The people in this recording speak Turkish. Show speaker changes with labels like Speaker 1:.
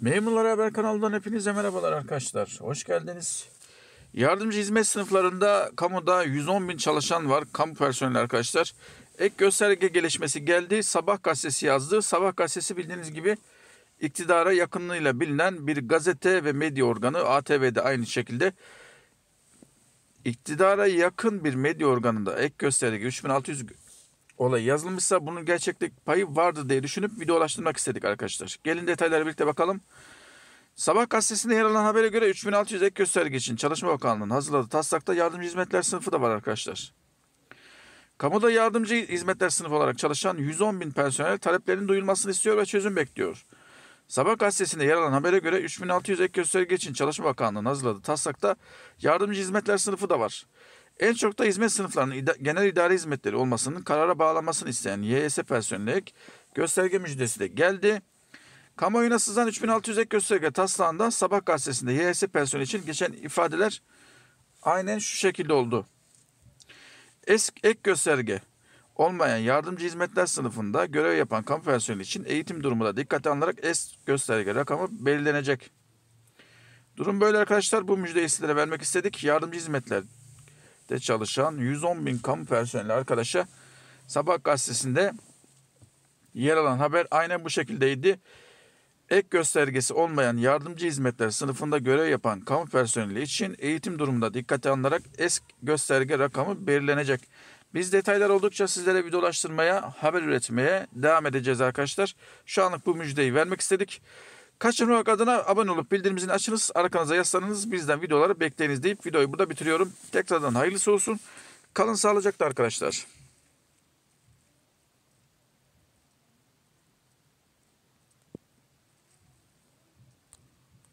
Speaker 1: Memurlar Haber kanalından hepinize merhabalar arkadaşlar. Hoş geldiniz. Yardımcı hizmet sınıflarında kamuda 110 bin çalışan var. Kamu personeli arkadaşlar. Ek gösterge gelişmesi geldi. Sabah gazetesi yazdı. Sabah gazetesi bildiğiniz gibi iktidara yakınlığıyla bilinen bir gazete ve medya organı. ATV'de aynı şekilde iktidara yakın bir medya organında ek gösterge 3600 Olay yazılmışsa bunun gerçeklik payı vardı diye düşünüp videolaştırmak istedik arkadaşlar. Gelin detayları birlikte bakalım. Sabah gazetesinde yer alan habere göre 3600 ek gösterge için Çalışma Bakanlığı'nın hazırladığı taslakta yardımcı hizmetler sınıfı da var arkadaşlar. Kamuda yardımcı hizmetler sınıfı olarak çalışan 110 bin personel taleplerinin duyulmasını istiyor ve çözüm bekliyor. Sabah gazetesinde yer alan habere göre 3600 ek gösterge için Çalışma Bakanlığı'nın hazırladığı taslakta yardımcı hizmetler sınıfı da var. En çok da hizmet sınıflarının genel idare hizmetleri olmasının karara bağlanmasını isteyen YS ek gösterge müjdesi de geldi. Kamuoyuna sızan 3600 ek gösterge taslağında Sabah gazetesinde YS personeli için geçen ifadeler aynen şu şekilde oldu. Esk ek gösterge olmayan yardımcı hizmetler sınıfında görev yapan kamu personeli için eğitim durumu da dikkate alınarak es gösterge rakamı belirlenecek. Durum böyle arkadaşlar. Bu müjdeyi sizlere vermek istedik. Yardımcı hizmetler de çalışan 110 bin kamu personeli arkadaşa Sabah gazetesinde yer alan haber aynen bu şekildeydi. Ek göstergesi olmayan yardımcı hizmetler sınıfında görev yapan kamu personeli için eğitim durumunda dikkate alınarak esk gösterge rakamı belirlenecek. Biz detaylar oldukça sizlere bir dolaştırmaya haber üretmeye devam edeceğiz arkadaşlar. Şu anlık bu müjdeyi vermek istedik. Kaçırmamak adına abone olup bildirimizini açınız. Arkanıza yaslanınız. Bizden videoları bekleyiniz deyip videoyu burada bitiriyorum. Tekrardan hayırlısı olsun. Kalın sağlıcakla arkadaşlar.